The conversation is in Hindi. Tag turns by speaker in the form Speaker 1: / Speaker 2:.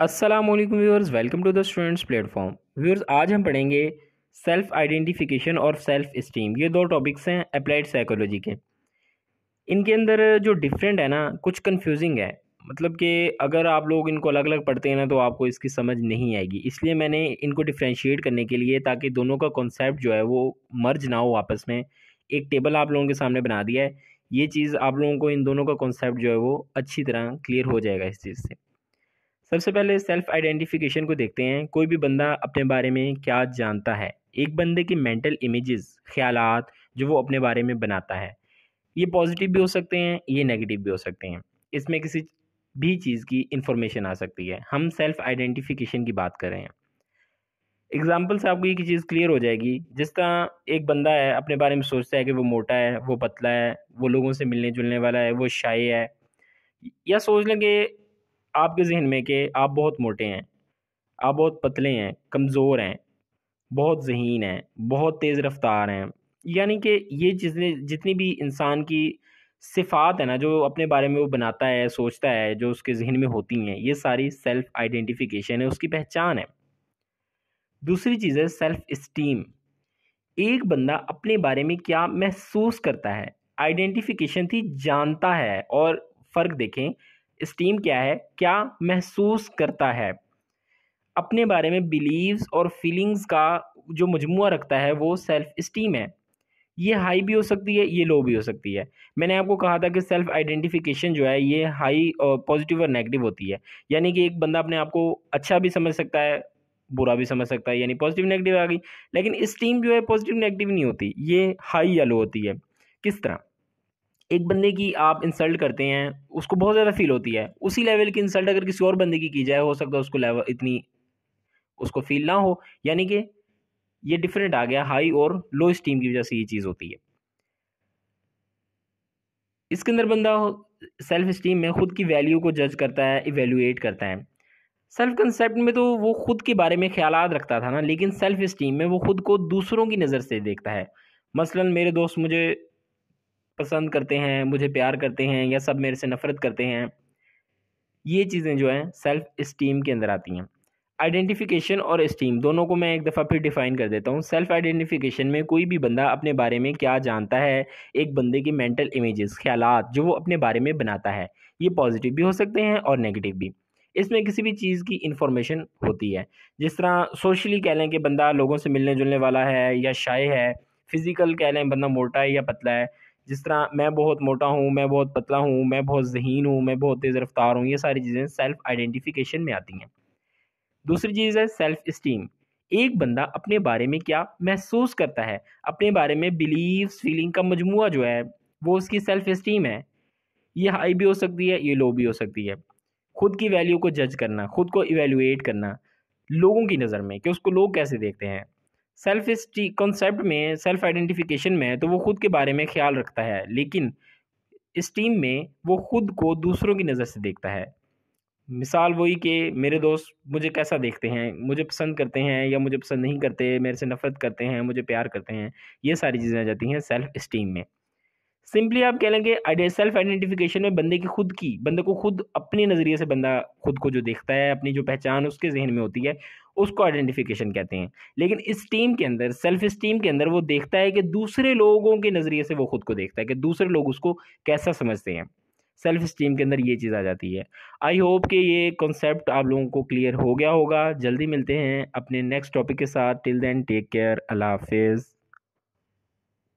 Speaker 1: Aslam viewers welcome to the students platform viewers आज हम पढ़ेंगे सेल्फ आइडेंटिफिकेशन और सेल्फ इस्टीम ये दो टॉपिक्स हैं अप्लाइड साइकोलॉजी के इनके अंदर जो डिफरेंट है ना कुछ कन्फ्यूजिंग है मतलब कि अगर आप लोग इनको अलग अलग पढ़ते हैं ना तो आपको इसकी समझ नहीं आएगी इसलिए मैंने इनको डिफ्रेंशिएट करने के लिए ताकि दोनों का कॉन्सेप्ट जो है वो मर्ज ना हो आपस में एक टेबल आप लोगों के सामने बना दिया है ये चीज़ आप लोगों को इन दोनों का कॉन्सेप्ट जो है वो अच्छी तरह क्लियर हो जाएगा इस चीज़ से सबसे पहले सेल्फ आइडेंटिफिकेशन को देखते हैं कोई भी बंदा अपने बारे में क्या जानता है एक बंदे के मेंटल इमेजेस ख्याल जो वो अपने बारे में बनाता है ये पॉजिटिव भी हो सकते हैं ये नेगेटिव भी हो सकते हैं इसमें किसी भी चीज़ की इन्फॉर्मेशन आ सकती है हम सेल्फ आइडेंटिफिकेशन की बात कर रहे हैं एग्जाम्पल से आपको एक चीज़ क्लियर हो जाएगी जिस तरह एक बंदा है अपने बारे में सोचता है कि वो मोटा है वो पतला है वो लोगों से मिलने जुलने वाला है वो शाही है या सोच लें कि आपके जहन में कि आप बहुत मोटे हैं आप बहुत पतले हैं कमज़ोर हैं बहुत जहीन हैं बहुत तेज़ रफ्तार हैं यानी कि ये जितने जितनी भी इंसान की सिफात है ना जो अपने बारे में वो बनाता है सोचता है जो उसके जहन में होती हैं ये सारी सेल्फ़ आइडेंटिफिकेशन है उसकी पहचान है दूसरी चीज़ है सेल्फ़ इस्टीम एक बंदा अपने बारे में क्या महसूस करता है आइडेंटिफिकेशन थी जानता है और फ़र्क देखें स्टीम क्या है क्या महसूस करता है अपने बारे में बिलीव्स और फीलिंग्स का जो मजमु रखता है वो सेल्फ इस्टीम है ये हाई भी हो सकती है ये लो भी हो सकती है मैंने आपको कहा था कि सेल्फ आइडेंटिफिकेशन जो है ये हाई पॉजिटिव और नेगेटिव होती है यानी कि एक बंदा अपने आप को अच्छा भी समझ सकता है बुरा भी समझ सकता है यानी पॉजिटिव नेगेटिव आ गई लेकिन स्टीम जो है पॉजिटिव नेगेटिव नहीं होती ये हाई या लो होती है किस तरह एक बंदे की आप इंसल्ट करते हैं उसको बहुत ज़्यादा फील होती है उसी लेवल की इंसल्ट अगर किसी और बंदे की की जाए हो सकता है उसको लेवल इतनी उसको फील ना हो यानी कि ये डिफरेंट आ गया हाई और लो स्टीम की वजह से ये चीज़ होती है इसके अंदर बंदा सेल्फ स्टीम में ख़ुद की वैल्यू को जज करता है इवेल्यूएट करता है सेल्फ कंसेप्ट में तो वो खुद के बारे में ख्याल रखता था ना लेकिन सेल्फ स्टीम में वो खुद को दूसरों की नज़र से देखता है मसलन मेरे दोस्त मुझे पसंद करते हैं मुझे प्यार करते हैं या सब मेरे से नफ़रत करते हैं ये चीज़ें जो हैं सेल्फ़ इस्टीम के अंदर आती हैं आइडेंटिफिकेशन और इस्टीम दोनों को मैं एक दफ़ा फिर डिफ़ाइन कर देता हूँ सेल्फ़ आइडेंटिफिकेशन में कोई भी बंदा अपने बारे में क्या जानता है एक बंदे की मेंटल इमेजेस ख्याल जो वो अपने बारे में बनाता है ये पॉजिटिव भी हो सकते हैं और नेगेटिव भी इसमें किसी भी चीज़ की इन्फॉर्मेशन होती है जिस तरह सोशली कह लें कि बंदा लोगों से मिलने जुलने वाला है या शाए है फिज़िकल कह लें बंदा मोटा है या पतला है जिस तरह मैं बहुत मोटा हूँ मैं बहुत पतला हूँ मैं बहुत जहीन हूँ मैं बहुत तेज़ रफ्तार हूँ ये सारी चीज़ें सेल्फ आइडेंटिफिकेशन में आती हैं दूसरी चीज़ है सेल्फ इस्टीम एक बंदा अपने बारे में क्या महसूस करता है अपने बारे में बिलीव्स फीलिंग का मजमू जो है वो उसकी सेल्फ इस्टीम है ये हाई भी हो सकती है ये लो भी हो सकती है खुद की वैल्यू को जज करना खुद को इवेल्यूएट करना लोगों की नज़र में कि उसको लोग कैसे देखते हैं सेल्फ स्टी कॉन्सेप्ट में सेल्फ आइडेंटिफिकेशन में तो वो खुद के बारे में ख्याल रखता है लेकिन स्टीम में वो खुद को दूसरों की नज़र से देखता है मिसाल वही कि मेरे दोस्त मुझे कैसा देखते हैं मुझे पसंद करते हैं या मुझे पसंद नहीं करते मेरे से नफ़रत करते हैं मुझे प्यार करते हैं ये सारी चीज़ें आ जाती हैं सेल्फ स्टीम में सिंपली आप कह लेंगे आइडिया सेल्फ आइडेंटिफिकेशन में बंदे की खुद की बंदे को खुद अपने नज़रिए से बंदा खुद को जो देखता है अपनी जो पहचान उसके जहन में होती है उसको आइडेंटिफिकेशन कहते हैं लेकिन इस टीम के अंदर सेल्फ इस्टीम के अंदर वो देखता है कि दूसरे लोगों के नज़रिए से वो खुद को देखता है कि दूसरे लोग उसको कैसा समझते हैं सेल्फ इस्टीम के अंदर ये चीज़ आ जाती है आई होप कि ये कॉन्सेप्ट आप लोगों को क्लियर हो गया होगा जल्दी मिलते हैं अपने नेक्स्ट टॉपिक के साथ टिल देन टेक केयर अल्लाह हाफिज़